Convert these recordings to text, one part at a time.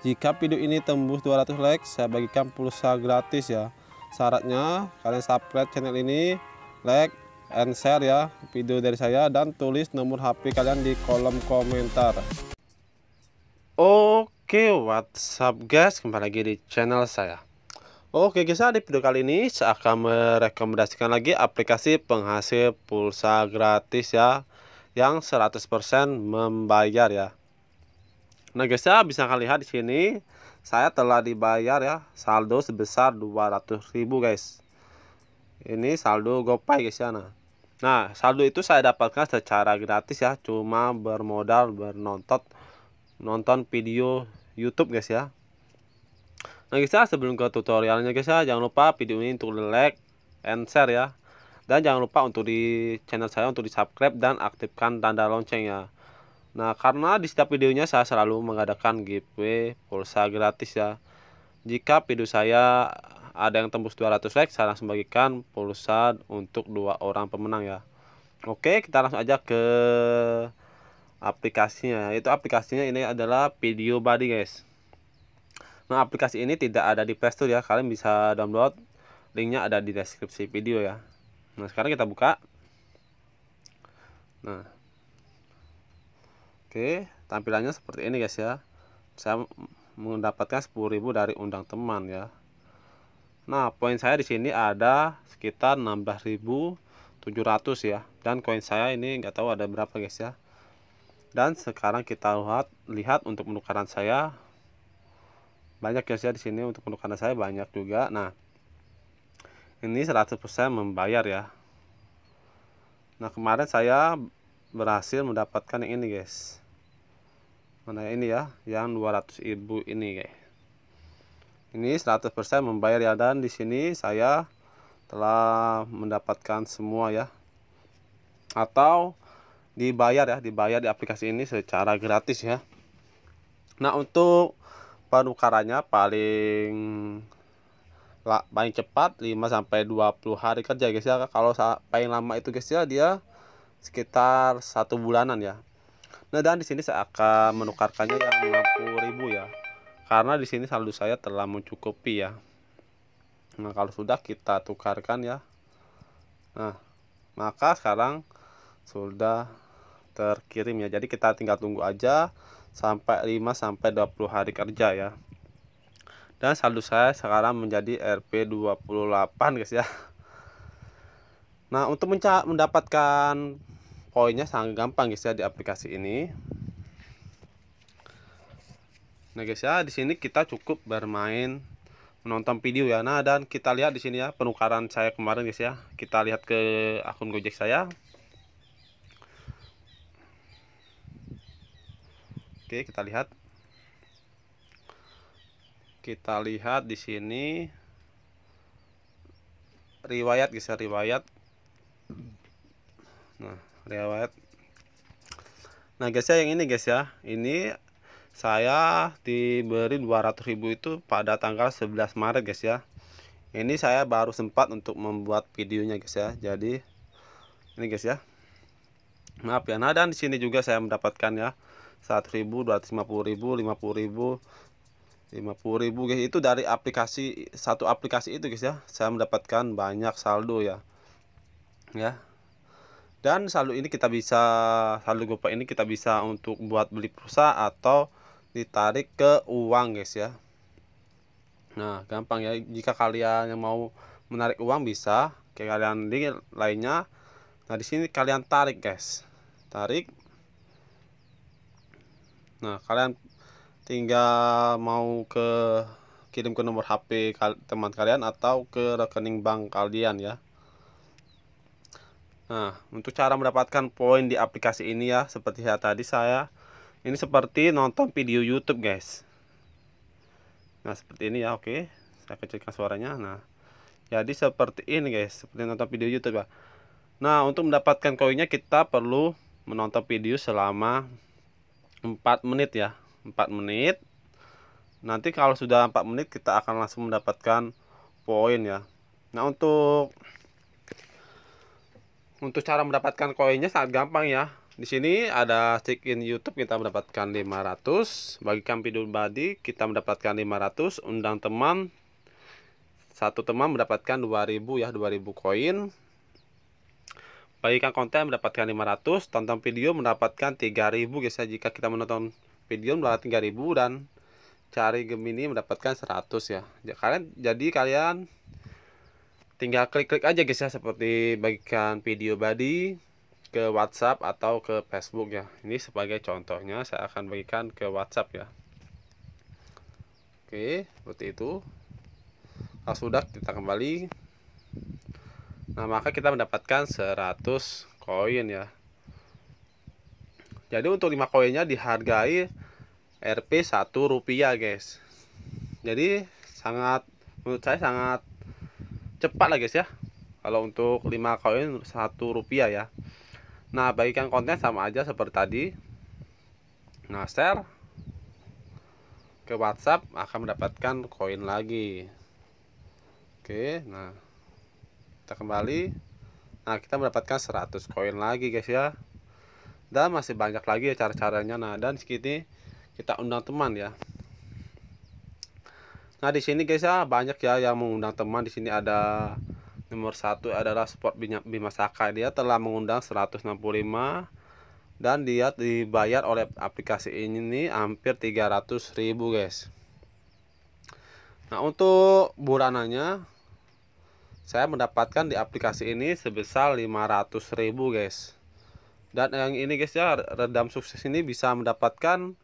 Jika video ini tembus 200 like, saya bagikan pulsa gratis ya. Syaratnya kalian subscribe channel ini, like and share ya video dari saya dan tulis nomor HP kalian di kolom komentar. Oke, what's up guys? Kembali lagi di channel saya. Oke guys, ya, di video kali ini saya akan merekomendasikan lagi aplikasi penghasil pulsa gratis ya yang 100% membayar ya. Nah guys ya bisa kalian lihat di sini saya telah dibayar ya saldo sebesar 200.000 guys. Ini saldo GoPay guys ya nah. Nah, saldo itu saya dapatkan secara gratis ya, cuma bermodal bernonton nonton video YouTube guys ya. Nah, guys ya, sebelum ke tutorialnya guys ya, jangan lupa video ini untuk di like and share ya. Dan jangan lupa untuk di channel saya untuk di subscribe dan aktifkan tanda lonceng ya. Nah, karena di setiap videonya saya selalu mengadakan giveaway pulsa gratis ya. Jika video saya ada yang tembus 200 like, saya langsung bagikan pulsa untuk dua orang pemenang ya. Oke, kita langsung aja ke aplikasinya. Itu aplikasinya ini adalah Video body guys. Nah, aplikasi ini tidak ada di playstore ya. Kalian bisa download. Linknya ada di deskripsi video ya. Nah, sekarang kita buka. Nah, Oke, tampilannya seperti ini guys ya. Saya mendapatkan 10.000 dari undang teman ya. Nah, poin saya di sini ada sekitar 16.700 ya. Dan koin saya ini nggak tahu ada berapa guys ya. Dan sekarang kita lihat lihat untuk penukaran saya banyak guys ya di sini untuk penukaran saya banyak juga. Nah, ini 100% membayar ya. Nah, kemarin saya berhasil mendapatkan yang ini guys mana ini ya yang 200 ribu ini guys ini 100% membayar ya dan di sini saya telah mendapatkan semua ya atau dibayar ya dibayar di aplikasi ini secara gratis ya nah untuk penukarannya paling paling cepat 5 20 hari kerja guys ya kalau paling lama itu guys ya dia sekitar satu bulanan ya Nah, dan di sini saya akan menukarkannya yang 50.000 ya. Karena di sini saldo saya telah mencukupi ya. Nah, kalau sudah kita tukarkan ya. Nah, maka sekarang sudah terkirim ya. Jadi kita tinggal tunggu aja sampai 5 sampai 20 hari kerja ya. Dan saldo saya sekarang menjadi Rp28 guys ya. Nah, untuk mendapatkan poinnya sangat gampang guys ya di aplikasi ini nah guys ya di sini kita cukup bermain menonton video ya nah dan kita lihat di sini ya penukaran saya kemarin guys ya kita lihat ke akun gojek saya oke kita lihat kita lihat di sini riwayat guys ya riwayat nah lewat nah guys ya yang ini guys ya ini saya diberi 200.000 itu pada tanggal 11 Maret guys ya ini saya baru sempat untuk membuat videonya guys ya jadi ini guys ya maaf ya nah dan di sini juga saya mendapatkan ya 100.000 250.000 50.000 ribu, guys itu dari aplikasi satu aplikasi itu guys ya saya mendapatkan banyak saldo ya ya dan saldo ini kita bisa saldo gopay ini kita bisa untuk buat beli pulsa atau ditarik ke uang guys ya nah gampang ya jika kalian yang mau menarik uang bisa kayak kalian di lainnya nah di sini kalian tarik guys tarik nah kalian tinggal mau ke kirim ke nomor HP teman kalian atau ke rekening bank kalian ya Nah, untuk cara mendapatkan poin di aplikasi ini ya, seperti saya tadi saya ini seperti nonton video YouTube, guys. Nah, seperti ini ya, oke. Saya kecilkan suaranya. Nah, jadi seperti ini, guys, seperti nonton video YouTube ya. Nah, untuk mendapatkan koinnya kita perlu menonton video selama 4 menit ya. 4 menit. Nanti kalau sudah 4 menit kita akan langsung mendapatkan poin ya. Nah, untuk untuk cara mendapatkan koinnya sangat gampang ya. Di sini ada stick in YouTube kita mendapatkan 500, bagikan video pribadi kita mendapatkan 500, undang teman satu teman mendapatkan 2000 ya, 2000 koin. Bagikan konten mendapatkan 500, tonton video mendapatkan 3000 guys ya jika kita menonton video mendapatkan 3000 dan cari Gemini mendapatkan 100 ya. Kalian jadi kalian tinggal klik-klik aja guys ya seperti bagikan video body ke WhatsApp atau ke Facebook ya ini sebagai contohnya saya akan bagikan ke WhatsApp ya oke seperti itu nah, sudah kita kembali nah maka kita mendapatkan 100 koin ya jadi untuk 5 koinnya dihargai Rp 1 rupiah guys jadi sangat menurut saya sangat cepat lah guys ya kalau untuk 5 koin 1 rupiah ya nah bagikan konten sama aja seperti tadi nah share ke WhatsApp akan mendapatkan koin lagi oke nah kita kembali nah kita mendapatkan 100 koin lagi guys ya dan masih banyak lagi ya cara-caranya nah dan segini kita undang teman ya Nah di sini guys ya banyak ya yang mengundang teman. Di sini ada nomor satu adalah Sport Bima Saka. Dia telah mengundang 165 dan dia dibayar oleh aplikasi ini nih, hampir 300 ribu guys. Nah untuk bulanannya saya mendapatkan di aplikasi ini sebesar 500 ribu guys. Dan yang ini guys ya redam sukses ini bisa mendapatkan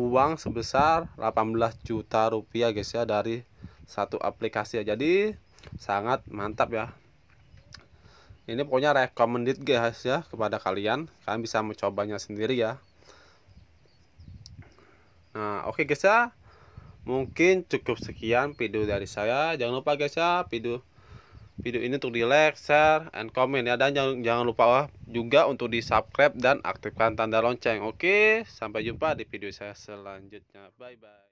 uang sebesar 18 juta rupiah guys ya dari satu aplikasi ya jadi sangat mantap ya ini pokoknya recommended guys ya kepada kalian kalian bisa mencobanya sendiri ya nah oke okay guys ya mungkin cukup sekian video dari saya jangan lupa guys ya video video ini untuk di like, share, and comment ya. Dan jangan, jangan lupa juga untuk di subscribe dan aktifkan tanda lonceng. Oke, sampai jumpa di video saya selanjutnya. Bye-bye.